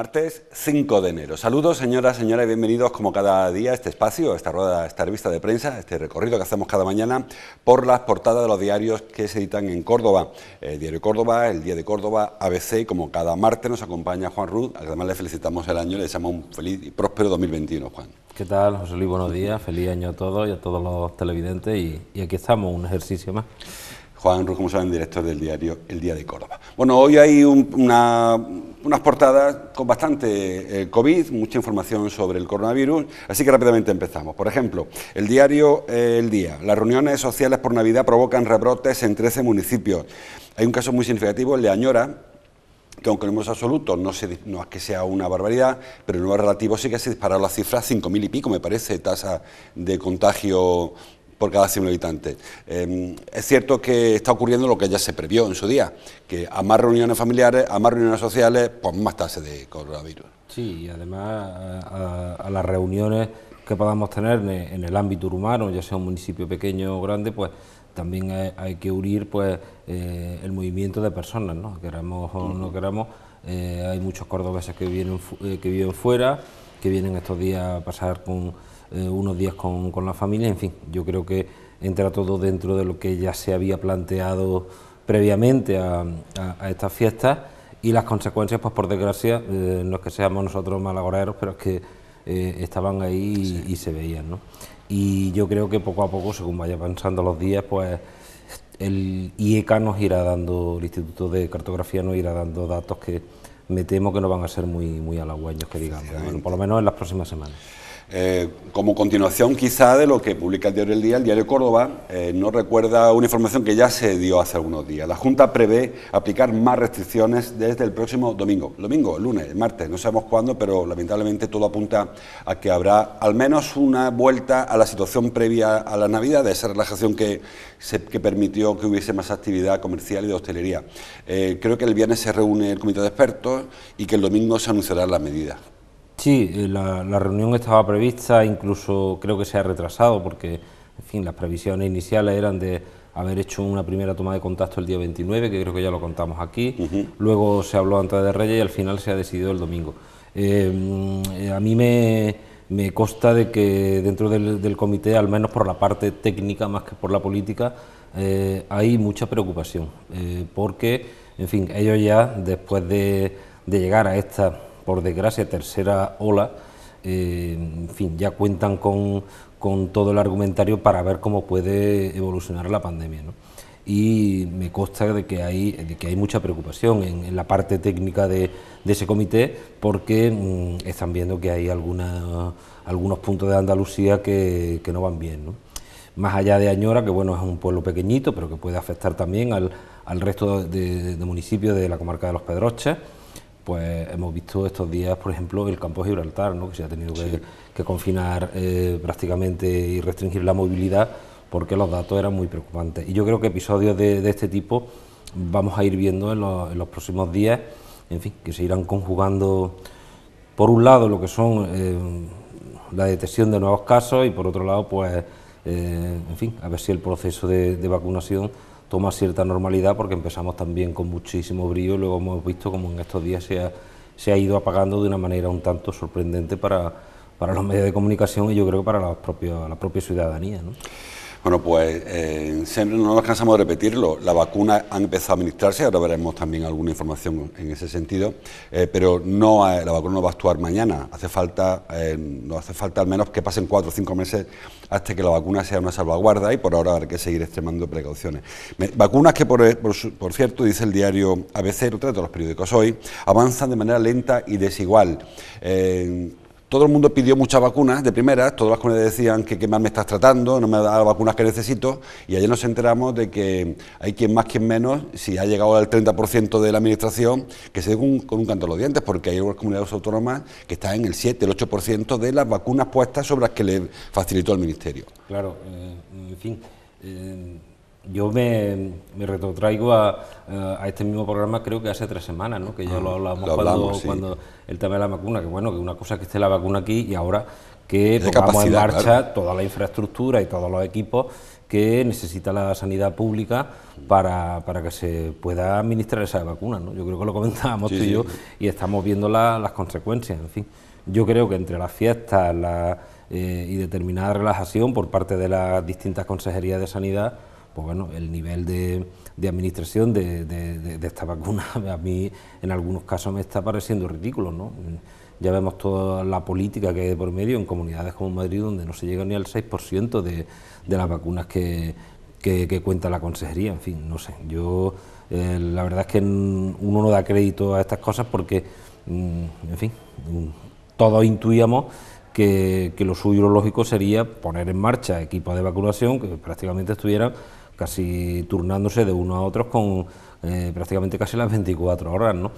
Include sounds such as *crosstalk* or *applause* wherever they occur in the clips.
Martes 5 de enero. Saludos, señoras, señores, bienvenidos como cada día a este espacio, a esta rueda, esta revista de prensa, a este recorrido que hacemos cada mañana por las portadas de los diarios que se editan en Córdoba. El eh, Diario Córdoba, El Día de Córdoba, ABC, como cada martes nos acompaña Juan Ruth, además le felicitamos el año, le deseamos un feliz y próspero 2021, Juan. ¿Qué tal, José Luis? Buenos días, feliz año a todos y a todos los televidentes y, aquí estamos, un ejercicio más. Juan Ruz, como saben, director del diario El Día de Córdoba. Bueno, hoy hay unas portadas con bastante eh, COVID, mucha información sobre el coronavirus, así que rápidamente empezamos. Por ejemplo, el diario eh, El Día. Las reuniones sociales por Navidad provocan rebrotes en 13 municipios. Hay un caso muy significativo, el de Añora, que aunque no absolutos no, no es que sea una barbaridad, pero en número relativo sí que se dispararon las cifras, 5.000 y pico, me parece, tasa de contagio por cada 100.000 habitantes. Em, es cierto que está ocurriendo lo que ya se previó en su día, que a más reuniones familiares, a más reuniones sociales, pues más tasa de coronavirus. Sí, y además a, las reuniones que podamos tener en el ámbito urbano, ya sea un municipio pequeño o grande, pues también hay, que unir pues, eh, el movimiento de personas, ¿no? queramos o no queramos. Eh, hay muchos cordobeses que, vienen, eh, que viven fuera, que vienen estos días a pasar con, eh, unos días con, con la familia, en fin, yo creo que entra todo dentro de lo que ya se había planteado previamente a, estas fiestas y las consecuencias, pues por desgracia, eh, no es que seamos nosotros malagoreros, pero es que eh, estaban ahí y, se veían, ¿no? Y yo creo que poco a poco, según vaya avanzando los días, pues el IECA nos irá dando, el Instituto de Cartografía nos irá dando datos que me temo que no van a ser muy, muy halagüeños, que digamos, bueno, por lo menos en las próximas semanas. Eh, como continuación quizá de lo que publica el diario El Día, el diario Córdoba eh, no recuerda una información que ya se dio hace algunos días. La Junta prevé aplicar más restricciones desde el próximo domingo. Domingo, lunes, martes, no sabemos cuándo, pero lamentablemente todo apunta a que habrá al menos una vuelta a la situación previa a la Navidad, de esa relajación que, permitió que hubiese más actividad comercial y de hostelería. Eh, creo que el viernes se reúne el comité de expertos y que el domingo se anunciarán las medidas. Sí, eh, la, reunión estaba prevista, incluso creo que se ha retrasado porque, en fin, las previsiones iniciales eran de haber hecho una primera toma de contacto el día 29, que creo que ya lo contamos aquí, luego se habló antes de Reyes y al final se ha decidido el domingo. Em, eh, a mí me, me consta de que dentro del, comité, al menos por la parte técnica más que por la política, eh, hay mucha preocupación, porque, en fin, ellos ya, después de, de llegar a esta por desgracia, tercera ola, eh, en fin, ya cuentan con, todo el argumentario para ver cómo puede evolucionar la pandemia. Y me consta de que hay, que hay mucha preocupación en, la parte técnica de, ese comité porque mm, están viendo que hay algunos puntos de Andalucía que, no van bien. Más allá de Añora, que bueno, es un pueblo pequeñito, pero que puede afectar también al, resto de, de municipios de la comarca de Los Pedroches pues hemos visto estos días, por ejemplo, el campo de Gibraltar, que se ha tenido que, confinar prácticamente eh, y restringir la movilidad porque los datos eran muy preocupantes. Y yo creo que episodios de, este tipo vamos a ir viendo en los, próximos días, en fin, que se irán conjugando, por un lado, lo que son eh, la detección de nuevos casos y, por otro lado, pues, eh, en fin, a ver si el proceso de vacunación toma cierta normalidad porque empezamos también con muchísimo brillo y luego hemos visto como en estos días se ha, se ha ido apagando de una manera un tanto sorprendente para, los medios de comunicación y yo creo que para la propia, la propia ciudadanía. Bueno, pues eh, siempre no nos cansamos de repetirlo. La vacuna ha empezado a administrarse, ahora veremos también alguna información en ese sentido, eh, pero no eh, la vacuna no va a actuar mañana. Hace falta, no hace falta al menos que pasen cuatro o cinco meses hasta que la vacuna sea una salvaguarda y por ahora habrá que seguir extremando precauciones. vacunas que, por, cierto, dice el diario ABC, lo trato los periódicos hoy, avanzan de manera lenta y desigual todo el mundo pidió muchas vacunas de primeras, todas las comunidades decían que qué mal me estás tratando, no me da las vacunas que necesito, y ayer nos enteramos de que hay quien más, quien menos, si ha llegado al 30% de la administración, que se con, un canto a los dientes, porque hay algunas comunidades autónomas que están en el 7, el 8% de las vacunas puestas sobre las que le facilitó el Ministerio. Claro, eh, en fin. Eh, yo me, me retrotraigo a, este mismo programa, creo que hace tres semanas, ¿no? que ya ah, lo hablamos, cuando, el tema de la vacuna, que bueno, que una cosa es que esté la vacuna aquí y ahora que pongamos en marcha toda la infraestructura y todos los equipos que necesita la sanidad pública para, que se pueda administrar esa vacuna. Yo creo que lo comentábamos tú y yo y estamos viendo las consecuencias. En fin, yo creo que entre las fiestas eh, y determinada relajación por parte de las distintas consejerías de sanidad, pues bueno, el nivel de, administración de, esta vacuna *laughs* a mí en algunos casos me está pareciendo ridículo, ¿no? Ya vemos toda la política que hay por medio en comunidades como Madrid, donde no se llega ni al 6% de, las vacunas que, cuenta la consejería. En fin, no sé. Yo, eh, la verdad es que uno no da crédito a estas cosas porque, mm, en fin, mm, todos intuíamos que, lo suyo, lo lógico, sería poner en marcha equipos de vacunación que prácticamente estuvieran casi turnándose de uno a otros con eh, prácticamente casi las 24 horas, ¿no?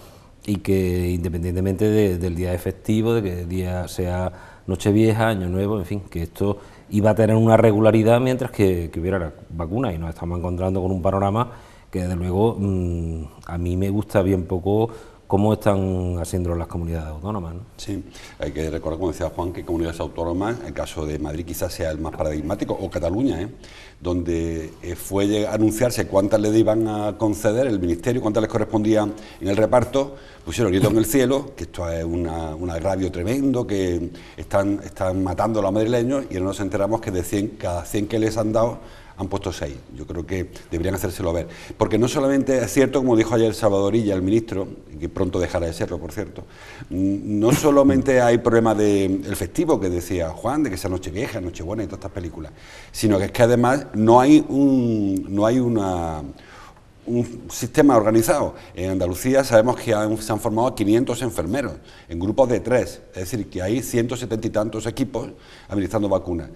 Y que independientemente del día efectivo, de que el día sea Nochevieja, Año Nuevo, en fin, que esto iba a tener una regularidad mientras que, hubiera la vacuna y nos estamos encontrando con un panorama que desde luego mm, a mí me gusta bien poco cómo están haciéndolo las comunidades autónomas. Sí, hay que recordar, como decía Juan, que comunidades autónomas, el caso de Madrid quizás sea el más paradigmático, o Cataluña, ¿eh? donde eh, fue anunciarse cuántas le iban a conceder el ministerio, cuántas les correspondían en el reparto, pusieron grito en el cielo, que esto es un agravio tremendo, que están, están matando a los madrileños, y no nos enteramos que de 100, cada 100 que les han dado, han puesto seis. Yo creo que deberían hacérselo ver. Porque no solamente es cierto, como dijo ayer Salvadorilla, el ministro, que pronto dejará de serlo, por cierto, mm, no solamente hay problema del de festivo que decía Juan, de que sea noche buena y todas estas películas, sino que es que además no hay, un, no hay una un sistema organizado. En Andalucía sabemos que se han formado 500 enfermeros en grupos de tres, es decir, que hay 170 y tantos equipos administrando vacunas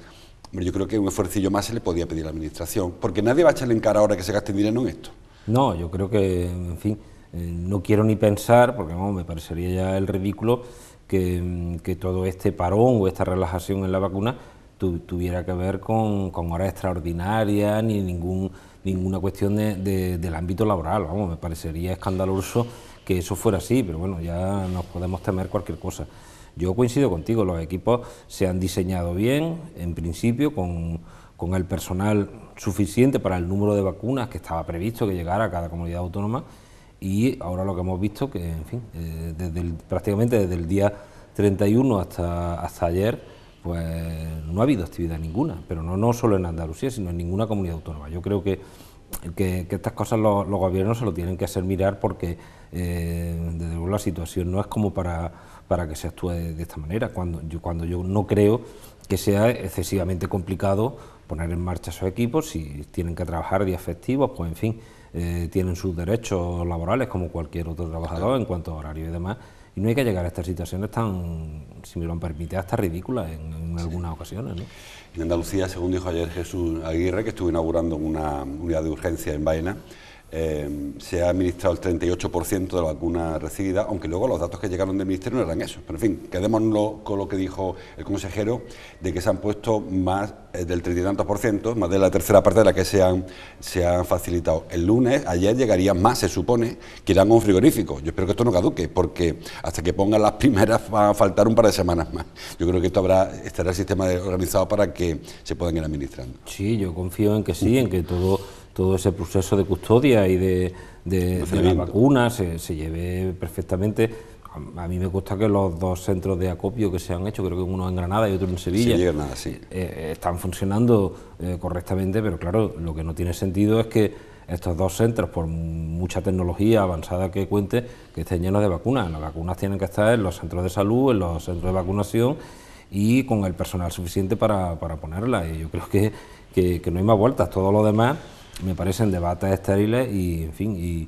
yo creo que un esfuercillo más se le podía pedir a la Administración, porque nadie va a echarle en cara ahora que se gasten dinero en esto. No, yo creo que, en fin, eh, no quiero ni pensar, porque vamos, me parecería ya el ridículo que, mm, todo este parón o esta relajación en la vacuna tuviera que ver con, con, horas extraordinarias ni ningún, ninguna cuestión del ámbito laboral. Vamos, me parecería escandaloso que eso fuera así, pero bueno, ya nos podemos temer cualquier cosa. Yo coincido contigo, los equipos se han diseñado bien, en principio, con, con el personal suficiente para el número de vacunas que estaba previsto que llegara a cada comunidad autónoma y ahora lo que hemos visto que, en fin, eh, desde prácticamente desde el día 31 hasta, hasta ayer, pues no ha habido actividad ninguna, pero no, no solo en Andalucía, sino en ninguna comunidad autónoma. Yo creo que, que, estas cosas los, gobiernos se lo tienen que hacer mirar porque, eh, desde luego, la situación no es como para para que se actúe de, esta manera, cuando yo, cuando yo no creo que sea excesivamente complicado poner en marcha esos equipos, si tienen que trabajar días festivos, pues en fin, eh, tienen sus derechos laborales como cualquier otro trabajador en cuanto a horario y demás, y no hay que llegar a estas situaciones tan, si me lo permitido, hasta ridículas en, algunas ocasiones. En Andalucía, según dijo ayer Jesús Aguirre, que estuvo inaugurando una unidad de urgencia en Baena, eh, se ha administrado el 38% de la vacuna recibida, aunque luego los datos que llegaron del Ministerio no eran esos. Pero en fin, quedémonos con lo que dijo el consejero, de que se han puesto más eh, del 30% por ciento, más de la tercera parte de la que se han, se han facilitado. El lunes, ayer llegarían más, se supone, que irán a un frigorífico. Yo espero que esto no caduque, porque hasta que pongan las primeras va a faltar un par de semanas más. Yo creo que esto habrá, estará el sistema organizado para que se puedan ir administrando. Sí, yo confío en que sí, en que todo todo ese proceso de custodia y de, de, se, lleve perfectamente. A, mí me gusta que los dos centros de acopio que se han hecho, creo que uno en Granada y otro en Sevilla, eh, están funcionando eh, correctamente, pero claro, lo que no tiene sentido es que estos dos centros, por mucha tecnología avanzada que cuente, que estén llenos de vacunas. Las vacunas tienen que estar en los centros de salud, en los centros de vacunación y con el personal suficiente para, para ponerlas. Y yo creo que no hay más vueltas. Todo lo demás me parecen debates estériles y, en fin, y,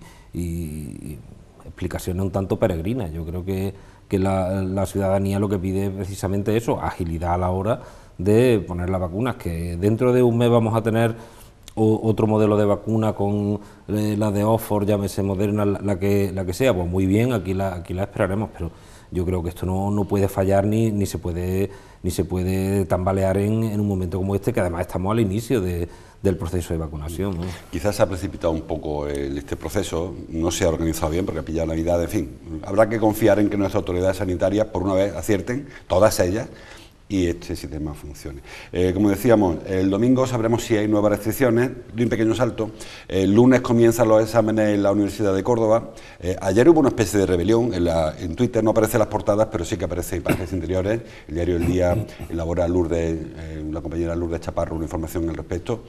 explicaciones un tanto peregrinas. Yo creo que, que la, ciudadanía lo que pide es precisamente eso, agilidad a la hora de poner las vacunas, que dentro de un mes vamos a tener otro modelo de vacuna con eh, la de Oxford, llámese Moderna, la, que, la que sea, pues muy bien, aquí la, aquí la esperaremos, pero yo creo que esto no, puede fallar ni, ni, se puede, ni se puede tambalear en un momento como este, que además estamos al inicio de del proceso de vacunación. Quizás se ha precipitado un poco este proceso, no se ha organizado bien porque ha pillado Navidad, en fin. Habrá que confiar en que nuestras autoridades sanitarias, por una vez, acierten, todas ellas, y este sistema funcione. Eh, como decíamos, el domingo sabremos si hay nuevas restricciones, de un pequeño salto. El lunes comienzan los exámenes en la Universidad de Córdoba. Eh, ayer hubo una especie de rebelión, en, Twitter no aparecen las portadas, pero sí que aparecen páginas interiores. El diario El Día elabora Lourdes, eh, la compañera Lourdes Chaparro, una información al respecto.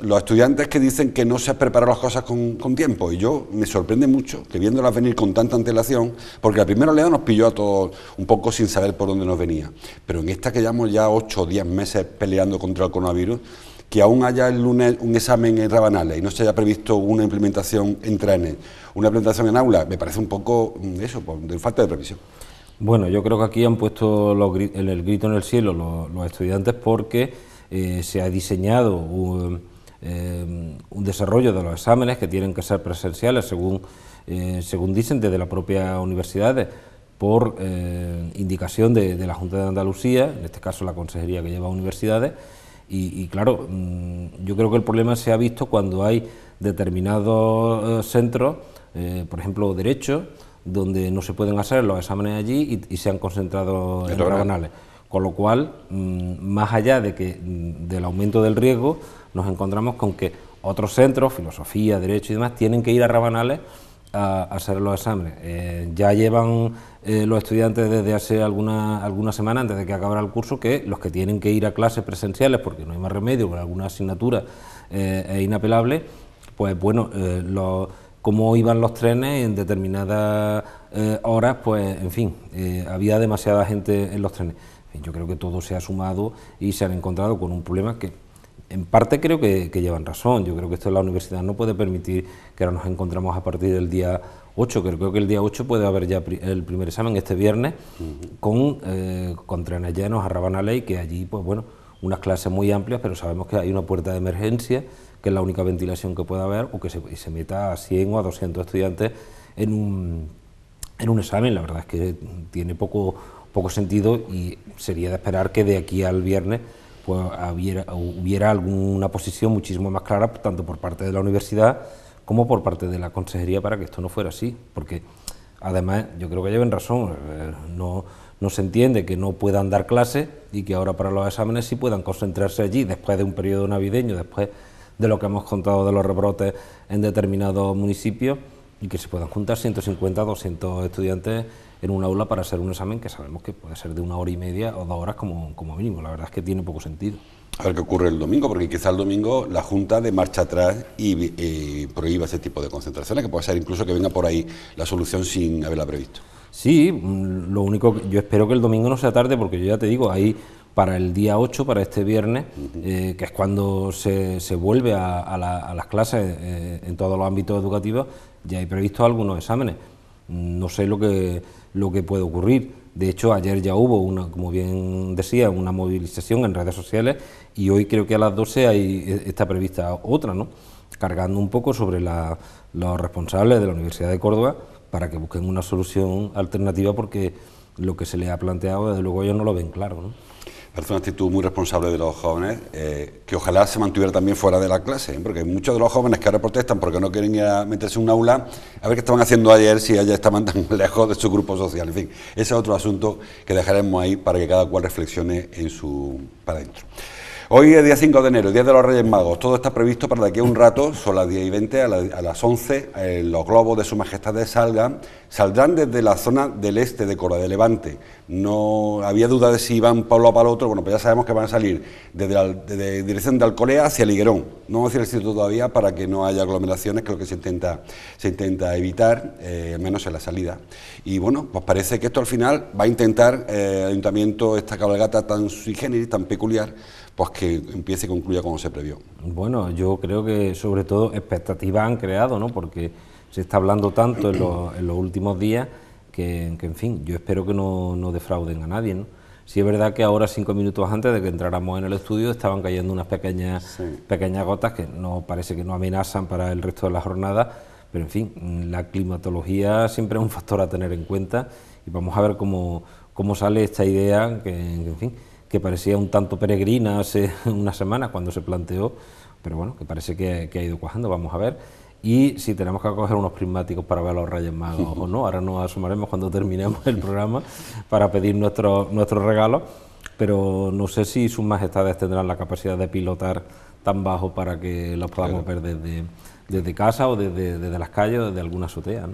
los estudiantes que dicen que no se han preparado las cosas con, tiempo, y yo me sorprende mucho que viéndolas venir con tanta antelación, porque la primera oleada nos pilló a todos un poco sin saber por dónde nos venía. Pero en esta que llevamos ya 8 o 10 meses peleando contra el coronavirus, que aún haya el lunes un examen en Rabanales y no se haya previsto una implementación en trenes, una implementación en aula, me parece un poco mm, eso, de falta de previsión. Bueno, yo creo que aquí han puesto el, grito en el cielo los, estudiantes porque eh, se ha diseñado eh, un, desarrollo de los exámenes que tienen que ser presenciales, según, eh, según dicen desde las propias universidades por eh, indicación de, la Junta de Andalucía, en este caso la consejería que lleva universidades, y, claro, mm, yo creo que el problema se ha visto cuando hay determinados eh, centros, eh, por ejemplo, derecho, donde no se pueden hacer los exámenes allí y, se han concentrado en Rabanales... Con lo cual, mm, más allá de que mm, del aumento del riesgo, nos encontramos con que otros centros, filosofía, derecho y demás, tienen que ir a rabanales a, hacer los exámenes. Eh, ya llevan eh, los estudiantes desde hace alguna, alguna semana, antes de que acabara el curso, que los que tienen que ir a clases presenciales, porque no hay más remedio, con alguna asignatura eh, inapelable, pues bueno, los, cómo iban los trenes en determinadas horas, pues en fin, había demasiada gente en los trenes. yo creo que todo se ha sumado y se han encontrado con un problema que en parte creo que, llevan razón. Yo creo que esto la universidad no puede permitir que ahora nos encontramos a partir del día 8, creo que el día 8 puede haber ya el primer examen este viernes con, eh, con trenes llenos a Rabanaley, que allí, pues bueno, unas clases muy amplias, pero sabemos que hay una puerta de emergencia, que es la única ventilación que puede haber, o que se, meta a 100 o a 200 estudiantes en un, en un examen. La verdad es que tiene poco, poco sentido y sería de esperar que de aquí al viernes hubiera, hubiera alguna posición muchísimo más clara, tanto por parte de la universidad como por parte de la consejería, para que esto no fuera así. Porque además, yo creo que lleven razón, eh, no, no se entiende que no puedan dar clases y que ahora para los exámenes sí puedan concentrarse allí después de un periodo navideño, después de lo que hemos contado de los rebrotes en determinados municipios y que se puedan juntar 150, 200 estudiantes en un aula para hacer un examen que sabemos que puede ser de una hora y media o dos horas como, mínimo. La verdad es que tiene poco sentido. A ver qué ocurre el domingo, porque quizá el domingo la Junta de marcha atrás y eh, prohíba ese tipo de concentraciones, que puede ser incluso que venga por ahí la solución sin haberla previsto. Sí, mm, lo único, que yo espero que el domingo no sea tarde, porque yo ya te digo, ahí para el día 8, para este viernes, eh, que es cuando se, vuelve a, las clases eh, en todos los ámbitos educativos, ya hay previsto algunos exámenes no sé lo que, lo que puede ocurrir. De hecho, ayer ya hubo una, como bien decía, una movilización en redes sociales y hoy creo que a las 12 hay, e, está prevista otra, ¿no? Cargando un poco sobre los responsables de la Universidad de Córdoba para que busquen una solución alternativa porque lo que se les ha planteado, desde luego ellos no lo ven claro, ¿no? Es una actitud muy responsable de los jóvenes, eh, que ojalá se mantuviera también fuera de la clase, ¿eh? porque muchos de los jóvenes que ahora protestan porque no quieren ir a meterse en un aula, a ver qué estaban haciendo ayer si ya estaban tan *laughs* lejos de su grupo social. En fin, ese es otro asunto que dejaremos ahí para que cada cual reflexione en su para adentro. Hoy es día 5 de enero, Día de los Reyes Magos. Todo está previsto para que a un rato, son las 10 y 20, a, las 11, eh, los globos de Su Majestad de salgan. Saldrán desde la zona del este de Cora de Levante. No había duda de si van Pablo para el otro, bueno, pues ya sabemos que van a salir desde la dirección de Alcolea hacia Liguerón. No vamos a decir el sitio todavía para que no haya aglomeraciones, que es lo que se intenta, se intenta evitar, eh, ...al menos en la salida. Y bueno, pues parece que esto al final va a intentar eh, el ayuntamiento, esta cabalgata tan sui generis, tan peculiar, pues que empiece y concluya como se previó. Bueno, yo creo que sobre todo expectativas han creado, ¿no? Porque se está hablando tanto en los, últimos días que, en fin, yo espero que no, defrauden a nadie, ¿no? ...si es verdad que ahora, cinco minutos antes de que entráramos en el estudio, estaban cayendo unas pequeñas, pequeñas gotas que no parece que no amenazan para el resto de la jornada, pero en fin, la climatología siempre es un factor a tener en cuenta y vamos a ver cómo, cómo sale esta idea, que en fin, que parecía un tanto peregrina hace *laughs* una semana cuando se planteó, pero bueno, que parece que, ha ido cuajando, vamos a ver. Y si tenemos que coger unos prismáticos para ver a los Reyes Magos o no, ahora nos asomaremos cuando terminemos el programa para pedir nuestros nuestro regalos, pero no sé si sus majestades tendrán la capacidad de pilotar tan bajo para que los podamos perder ver desde desde casa o desde, las calles o desde alguna azotea.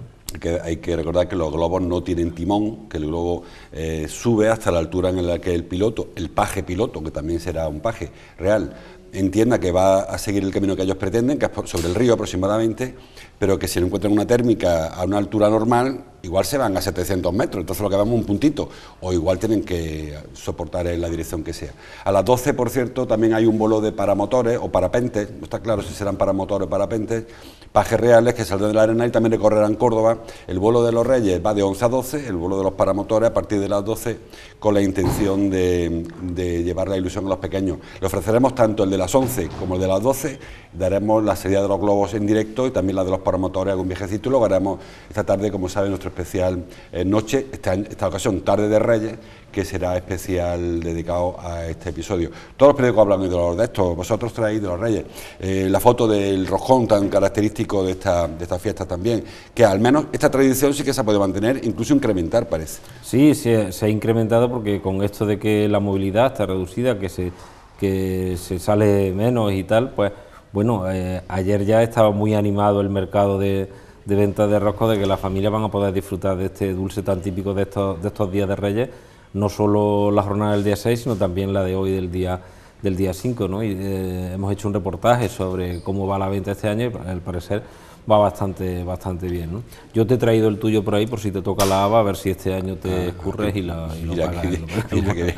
hay que recordar que los globos no tienen timón, que el globo eh, sube hasta la altura en la que el piloto, el paje piloto, que también será un paje real, entienda que va a seguir el camino que ellos pretenden, que es sobre el río aproximadamente, pero que si no encuentran una térmica a una altura normal, igual se van a 700 metros, entonces lo que vamos un puntito, o igual tienen que soportar en la dirección que sea. A las 12, por cierto, también hay un vuelo de paramotores o parapentes, no está claro si serán paramotores o parapentes, pajes reales que saldrán de la arena y también recorrerán Córdoba. El vuelo de los Reyes va de 11 a 12, el vuelo de los paramotores a partir de las 12, con la intención de, llevar la ilusión a los pequeños. Le ofreceremos tanto el de las 11 como el de las 12, daremos la serie de los globos en directo y también la de los paramotores, algún viejecito, y lo haremos esta tarde, como saben, nuestro especial eh, Noche, esta, ocasión Tarde de Reyes, que será especial dedicado a este episodio. Todos los periódicos hablan de los de vosotros traéis de los Reyes. Eh, la foto del rojón tan característico de esta, de fiesta también, que al menos esta tradición sí que se ha podido mantener, incluso incrementar, parece. Sí, se, ha incrementado porque con esto de que la movilidad está reducida, que se, que se sale menos y tal, pues bueno, eh, ayer ya estaba muy animado el mercado de, de ventas de rosco, de que las familias van a poder disfrutar de este dulce tan típico de estos, de estos días de Reyes, no solo la jornada del día 6, sino también la de hoy del día del día 5. ¿no? Y, eh, hemos hecho un reportaje sobre cómo va la venta este año y al parecer va bastante, bastante bien. ¿no? Yo te he traído el tuyo por ahí por si te toca la haba, a ver si este año te ah, escurres y, la, y lo pagas.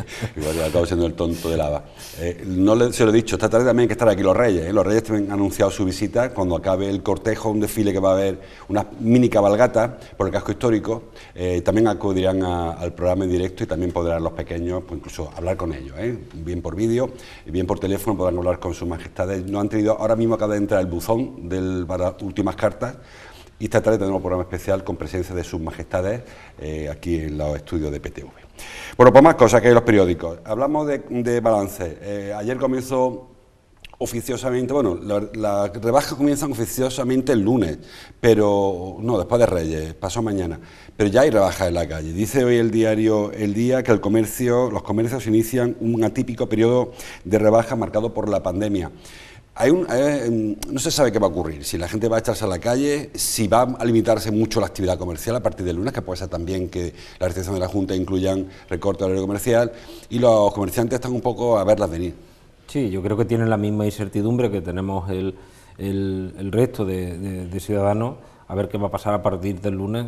acabo siendo el tonto de la haba. Eh, no se lo he dicho, esta tarde también hay que estar aquí los Reyes. ¿eh? Los Reyes también han anunciado su visita cuando acabe el cortejo, un desfile que va a haber, una mini cabalgata por el casco histórico. Eh, también acudirán al programa en directo y también podrán los pequeños pues, incluso hablar con ellos, bien por vídeo, bien por teléfono, podrán hablar con sus majestades. No han tenido, ahora mismo acaba de entrar el buzón del para últimas cartas y esta tarde tenemos un programa especial con presencia de sus majestades eh, aquí en los estudios de PTV. Bueno, pues más cosas que hay los periódicos. Hablamos de, balance. Eh, ayer comenzó oficiosamente, bueno, las rebajas comienzan oficiosamente el lunes, pero no, después de Reyes, pasó mañana, pero ya hay rebajas en la calle. Dice hoy el diario El Día que el comercio, los comercios inician un atípico periodo de rebaja marcado por la pandemia. Em, no se sabe qué va a ocurrir, si la gente va a echarse a la calle, si va a limitarse mucho la actividad comercial a partir del lunes, que puede ser también que la restricción de la Junta incluyan recorte horario comercial, y los comerciantes están un poco a verlas venir. Sí, yo creo que tienen la misma incertidumbre que tenemos el, resto de, ciudadanos a ver qué va a pasar a partir del lunes,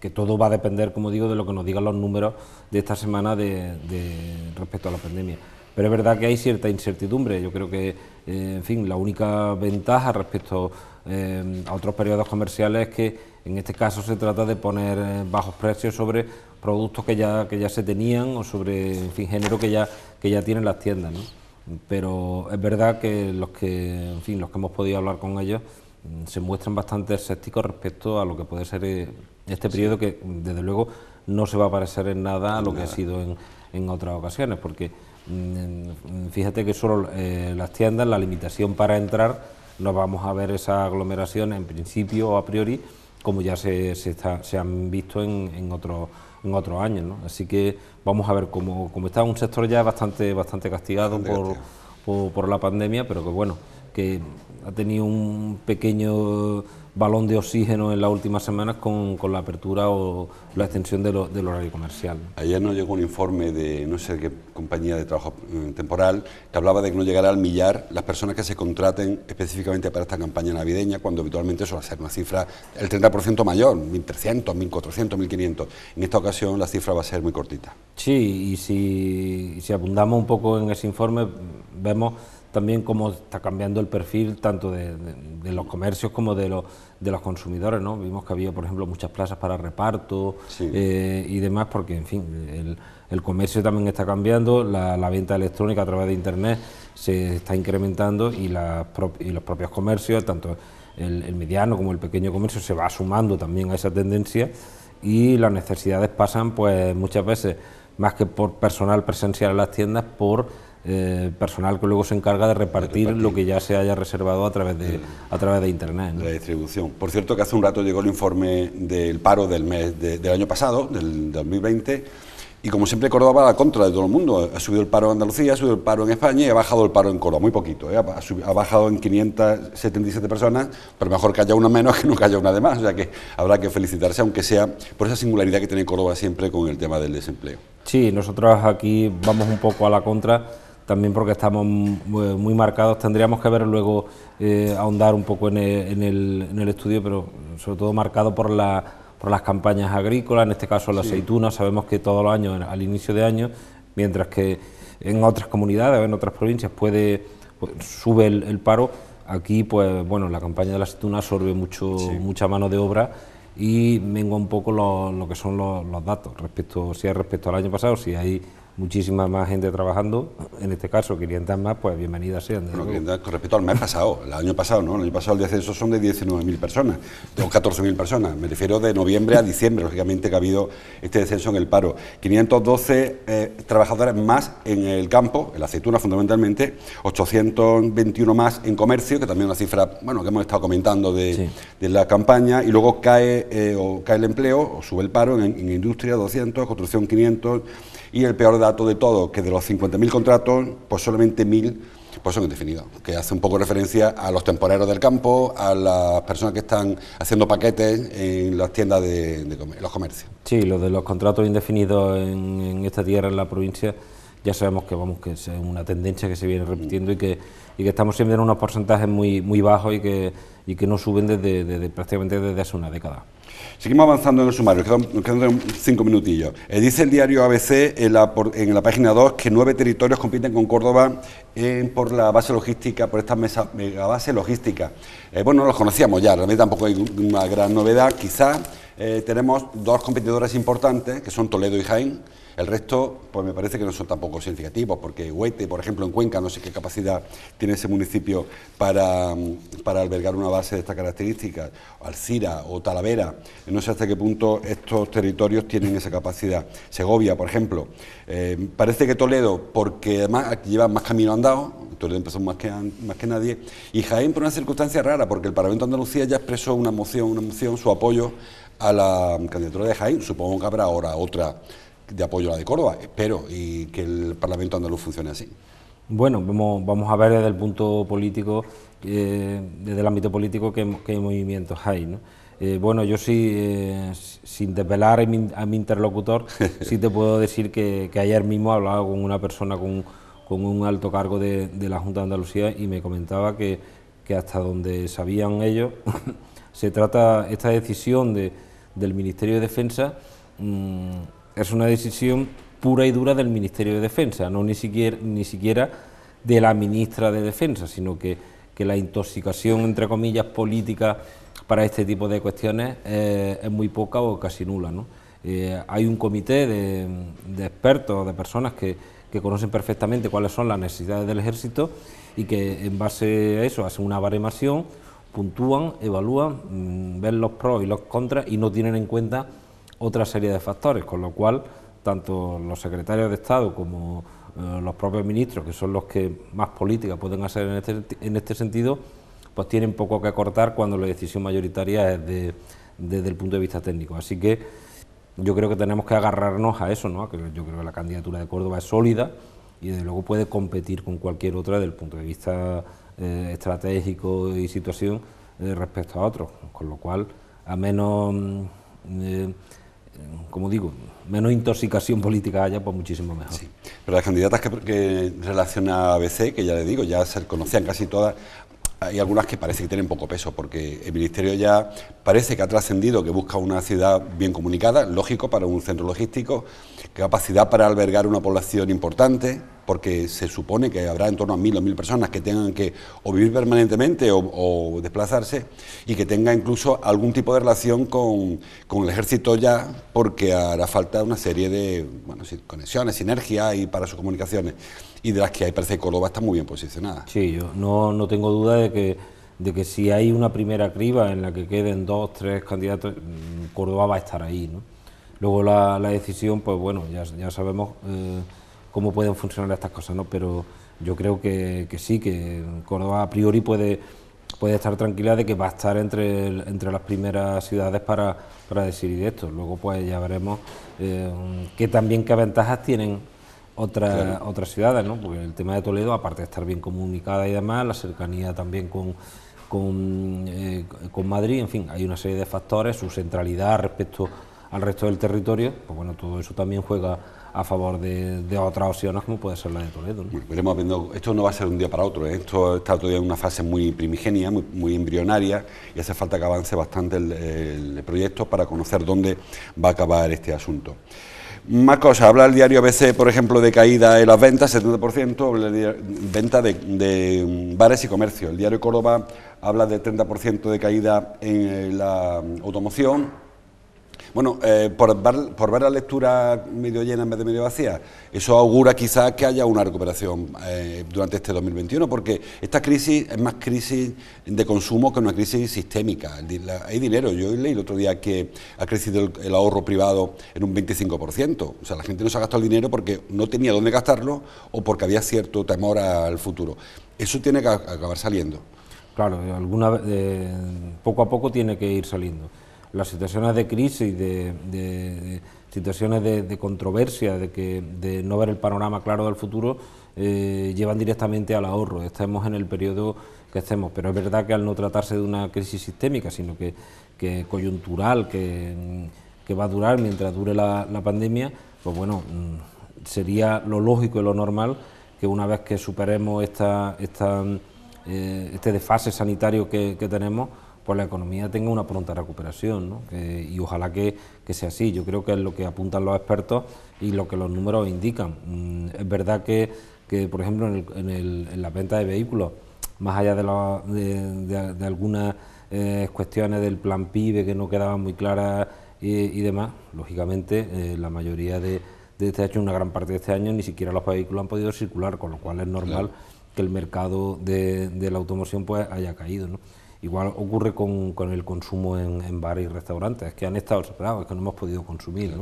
que, todo va a depender, como digo, de lo que nos digan los números de esta semana de respecto a la pandemia. Pero es verdad que hay cierta incertidumbre. Yo creo que, eh, en fin, la única ventaja respecto eh, a otros periodos comerciales es que en este caso se trata de poner eh, bajos precios sobre productos que ya, que ya se tenían o sobre, fin, género que ya, que ya tienen las tiendas. Pero es verdad que los que, en fin, los que hemos podido hablar con ellos mm, se muestran bastante escépticos respecto a lo que puede ser este periodo que, desde luego, no se va a parecer en nada a lo que ha sido en, en otras ocasiones, porque Mm, fíjate que solo eh, las tiendas, la limitación para entrar, no vamos a ver esa aglomeración en principio o a priori, como ya se, han visto en, otros años. Así que vamos a ver cómo, está un sector ya bastante, castigado, por, la pandemia, pero que bueno, que ha tenido un pequeño balón de oxígeno en las últimas semanas con, la apertura o la extensión del horario comercial. Ayer nos llegó un informe de no sé qué compañía de trabajo eh, temporal que hablaba de que no llegará al millar las personas que se contraten específicamente para esta campaña navideña, cuando habitualmente eso va a ser una cifra el 30% mayor, 1.300, 1.400, 1.500. En esta ocasión la cifra va a ser muy cortita. Sí, y si abundamos un poco en ese informe, vemos también cómo está cambiando el perfil tanto de, los comercios como de, los de los consumidores, ¿no? Vimos que había, por ejemplo, muchas plazas para reparto eh, y demás, porque, en fin, el, comercio también está cambiando, la, venta electrónica a través de Internet se está incrementando y, la, y los propios comercios, tanto el, el, mediano como el pequeño comercio, se va sumando también a esa tendencia y las necesidades pasan, pues, muchas veces, más que por personal presencial en las tiendas, por eh, personal que luego se encarga de repartir, lo que ya se haya reservado a través de, a través de Internet. ¿no? La distribución. Por cierto, que hace un rato llegó el informe del paro del mes del año pasado, del 2020. Y como siempre, Córdoba va a la contra de todo el mundo. Ha subido el paro en Andalucía, ha subido el paro en España y ha bajado el paro en Córdoba, muy poquito. ¿eh? Ha, bajado en 577 personas, pero mejor que haya una menos que nunca haya una de más. O sea que habrá que felicitarse, aunque sea por esa singularidad que tiene Córdoba siempre con el tema del desempleo. Sí, nosotros aquí vamos un poco a la contra también porque estamos eh, muy marcados. Tendríamos que ver luego eh, ahondar un poco e, en el, estudio, pero sobre todo marcado por, las campañas agrícolas, en este caso la aceituna. Sabemos que todos los años, al inicio de año, mientras que en otras comunidades en otras provincias puede pues, sube el, paro, aquí pues bueno, la campaña de la aceituna absorbe mucho, mucha mano de obra y vengo un poco lo, que son los, datos respecto si es respecto al año pasado, si hay muchísima más gente trabajando, en este caso 500 más, pues bienvenidas sean. Bueno, con respecto al mes pasado, el año pasado, ¿no? El año pasado el descenso son de 19.000 personas, 14.000 personas, me refiero de noviembre a diciembre, lógicamente que ha habido este descenso en el paro. 512 eh, trabajadores más en el campo, en la aceituna fundamentalmente, 821 más en comercio, que también es una cifra, bueno, que hemos estado comentando de, la campaña, y luego cae, eh, o cae el empleo, o sube el paro en, en industria 200, construcción 500 y el peor dato de todo, que de los 50.000 contratos, pues solamente 1.000 pues son indefinidos, que hace un poco referencia a los temporeros del campo, a las personas que están haciendo paquetes en las tiendas de, los comercios. Sí, lo de los contratos indefinidos en, esta tierra, en la provincia, ya sabemos que vamos que es una tendencia que se viene mm. repitiendo y que, y que estamos siempre en unos porcentajes muy, muy bajos y que, y que no suben desde, prácticamente desde hace una década. Seguimos avanzando en el sumario, nos quedan, cinco minutillos. Eh, dice el diario ABC en la, página 2 que nueve territorios compiten con Córdoba por la base logística, por esta mega base logística. Eh, bueno, los conocíamos ya, realmente tampoco hay una gran novedad. Quizás eh, tenemos dos competidores importantes, que son Toledo y Jaén. El resto, pues me parece que no son tampoco significativos, porque Huete, por ejemplo, en Cuenca, no sé qué capacidad tiene ese municipio para, mm, albergar una base de estas características, Alcira o Talavera, no sé hasta qué punto estos territorios tienen esa capacidad. Segovia, por ejemplo, eh, parece que Toledo, porque además lleva más camino andado, Toledo empezó más que, más que nadie, y Jaén por una circunstancia rara, porque el Parlamento de Andalucía ya expresó una moción, una moción, su apoyo a la candidatura de Jaén, supongo que habrá ahora otra de apoyo a la de Córdoba. Espero y que el Parlamento andaluz funcione así. Bueno, vamos, a ver desde el punto político, eh, desde el ámbito político, qué, movimientos hay. ¿no? Eh, bueno, yo sí, eh, sin desvelar a mi, interlocutor, *laughs* sí te puedo decir que, ayer mismo hablado con una persona con, un alto cargo de, la Junta de Andalucía y me comentaba que, hasta donde sabían ellos, *laughs* se trata esta decisión del Ministerio de Defensa. Mm, es una decisión pura y dura del Ministerio de Defensa, no ni siquiera, ni siquiera de la ministra de Defensa, sino que, la intoxicación, entre comillas, política para este tipo de cuestiones eh, es muy poca o casi nula. ¿no? Eh, hay un comité de, expertos, de personas que, conocen perfectamente cuáles son las necesidades del ejército y que en base a eso hacen una baremación, puntúan, evalúan, mm, ven los pros y los contras y no tienen en cuenta otra serie de factores, con lo cual tanto los secretarios de Estado como eh, los propios ministros, que son los que más política pueden hacer en este, en este sentido, pues tienen poco que acortar cuando la decisión mayoritaria es de, desde el punto de vista técnico. Así que yo creo que tenemos que agarrarnos a eso, ¿no? que yo creo que la candidatura de Córdoba es sólida y desde luego puede competir con cualquier otra desde el punto de vista eh, estratégico y situación eh, respecto a otros, con lo cual a menos... Mm, como digo, menos intoxicación política haya, pues muchísimo mejor. Pero las candidatas que, que relaciona ABC, que ya le digo, ya se conocían casi todas, hay algunas que parece que tienen poco peso, porque el Ministerio ya parece que ha trascendido que busca una ciudad bien comunicada, lógico para un centro logístico, capacidad para albergar una población importante, porque se supone que habrá en torno a mil o mil personas que tengan que o vivir permanentemente o, desplazarse, y que tenga incluso algún tipo de relación con, el ejército ya, porque hará falta una serie de conexiones, sinergias y para sus comunicaciones, y de las que hay, parece que Córdoba está muy bien posicionada. Sí, yo no, no tengo duda de que de que si hay una primera criba en la que queden dos, tres candidatos, mm, Córdoba va a estar ahí, ¿no? Luego la, decisión, pues bueno, ya, sabemos eh, cómo pueden funcionar estas cosas, ¿no? Pero yo creo que, sí, que Córdoba a priori puede, puede estar tranquila de que va a estar entre, entre las primeras ciudades para, para decidir esto. Luego pues ya veremos eh, qué también qué ventajas tienen otras, otras ciudades, ¿no? Porque el tema de Toledo, aparte de estar bien comunicada y demás, la cercanía también con, con, eh, con Madrid, en fin, hay una serie de factores, su centralidad respecto al resto del territorio, pues bueno, todo eso también juega a favor de, otras opciones como puede ser la de Toledo. ¿no? veremos viendo, esto no va a ser un día para otro, ¿eh? esto está todavía en una fase muy primigenia, muy, embrionaria y hace falta que avance bastante el, proyecto para conocer dónde va a acabar este asunto. Más cosas, habla el diario ABC, por ejemplo, de caída en las ventas, 70%, venta de, de bares y comercio. El diario Córdoba habla de 30% de caída en eh, la automoción bueno, eh, por, ver, la lectura medio llena en vez de medio vacía, eso augura quizás que haya una recuperación eh, durante este 2021, porque esta crisis es más crisis de consumo que una crisis sistémica. Hay dinero, yo leí el otro día que ha crecido el, ahorro privado en un 25%, o sea, la gente no se ha gastado el dinero porque no tenía dónde gastarlo o porque había cierto temor al futuro. Eso tiene que acabar saliendo. Claro, alguna, poco a poco tiene que ir saliendo las situaciones de crisis, de, de, situaciones de, controversia, de, que, de no ver el panorama claro del futuro, eh, llevan directamente al ahorro. Estemos en el periodo que estemos, pero es verdad que al no tratarse de una crisis sistémica, sino que, coyuntural, que, va a durar mientras dure la, pandemia, pues bueno, mm, sería lo lógico y lo normal que una vez que superemos esta, esta, eh, este desfase sanitario que tenemos, pues la economía tenga una pronta recuperación, y ojalá que, sea así. Yo creo que es lo que apuntan los expertos y lo que los números indican. Mm, es verdad que, por ejemplo, en, la venta de vehículos, más allá de, algunas eh, cuestiones del plan PIBE que no quedaban muy claras y, demás, lógicamente eh, la mayoría de, este año, una gran parte de este año, ni siquiera los vehículos han podido circular, con lo cual es normal que el mercado de, de, la automoción pues haya caído. ¿no? Igual ocurre con, con el consumo en, en, bares y restaurantes, es que han estado separados, que no hemos podido consumir.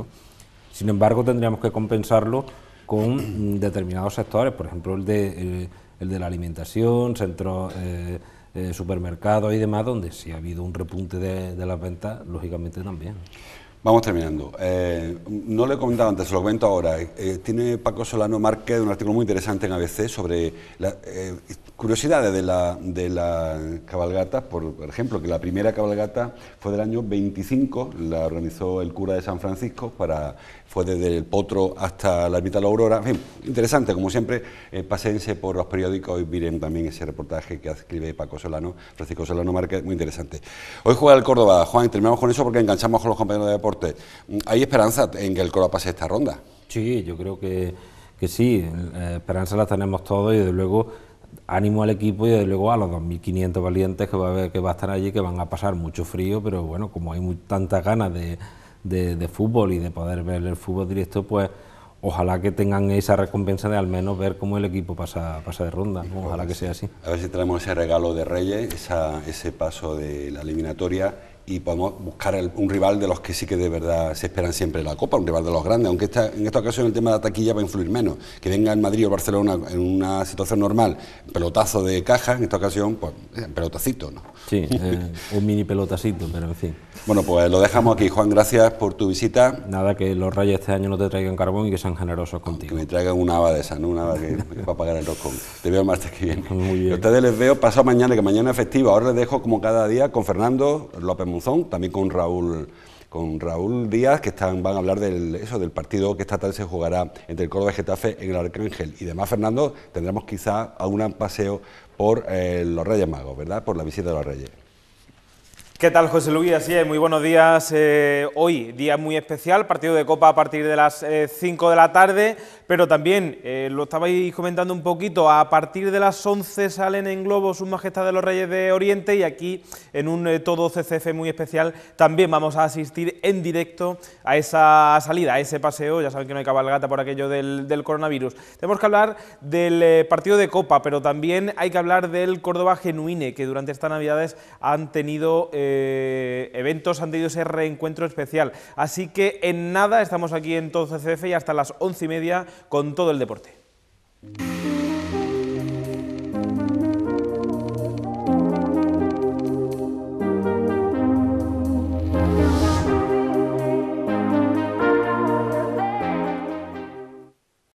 Sin embargo, tendríamos que compensarlo con mm, determinados sectores, por ejemplo, el de, el, de la alimentación, centros, eh, eh supermercados y demás, donde si ha habido un repunte de, de las ventas, lógicamente también. Vamos terminando. Eh, no le he comentado antes, se lo comento ahora. Eh, tiene Paco Solano Márquez un artículo muy interesante en ABC sobre la, eh, curiosidades de las de la cabalgatas. por ejemplo, que la primera cabalgata fue del año 25, la organizó el cura de San Francisco para fue desde el Potro hasta la Ermita la Aurora. En fin, interesante, como siempre, eh, pasense por los periódicos y miren también ese reportaje que escribe Paco Solano, Francisco Solano Márquez, muy interesante. Hoy juega el Córdoba. Juan, terminamos con eso porque enganchamos con los compañeros de deporte. Mm, ¿Hay esperanza en que el Córdoba pase esta ronda? Sí, yo creo que, que sí, eh, esperanza la tenemos todos y desde luego ánimo al equipo y desde luego a los 2.500 valientes que va, a, que va a estar allí, que van a pasar mucho frío, pero bueno, como hay muy, tantas ganas de de, fútbol y de poder ver el fútbol directo, pues ojalá que tengan esa recompensa de al menos ver cómo el equipo pasa, pasa de ronda, ojalá que sea así. A ver si tenemos ese regalo de Reyes, ese paso de la eliminatoria y podemos buscar un rival de los que sí que de verdad se esperan siempre la Copa, un rival de los grandes, aunque esta, en esta ocasión el tema de la taquilla va a influir menos. Que venga en Madrid o Barcelona en una situación normal, pelotazo de caja, en esta ocasión, pues, eh, pelotacito, ¿no? Sí, eh, un mini pelotacito, pero en fin. Bueno, pues lo dejamos aquí. Juan, gracias por tu visita. Nada, que los rayos este año no te traigan carbón y que sean generosos contigo. Que me traigan una haba de esa, ¿no? Una haba que, *laughs* va a pagar el roscón. Te veo el martes que viene. Muy bien. Y ustedes les veo pasado mañana, que mañana es festivo. Ahora les dejo como cada día con Fernando López también con Raúl con Raúl Díaz, que están, van a hablar del, eso, del partido que esta tarde se jugará entre el Córdoba y Getafe en el Arcángel. Y demás, Fernando, tendremos quizá un paseo por eh, los Reyes Magos, ¿verdad? Por la visita de los Reyes. ¿Qué tal, José Luis? Así es, muy buenos días. Eh, hoy, día muy especial, partido de Copa a partir de las 5 eh, de la tarde, pero también, eh, lo estabais comentando un poquito, a partir de las 11 salen en globo Su Majestad de los Reyes de Oriente y aquí, en un todo CCF muy especial, también vamos a asistir en directo a esa salida, a ese paseo, ya saben que no hay cabalgata por aquello del coronavirus. Tenemos que hablar del partido de Copa, pero también hay que hablar del Córdoba Genuine, que durante estas Navidades han tenido eh, eventos han tenido ese reencuentro especial. Así que en nada estamos aquí en todo CCF y hasta las once y media con todo el deporte.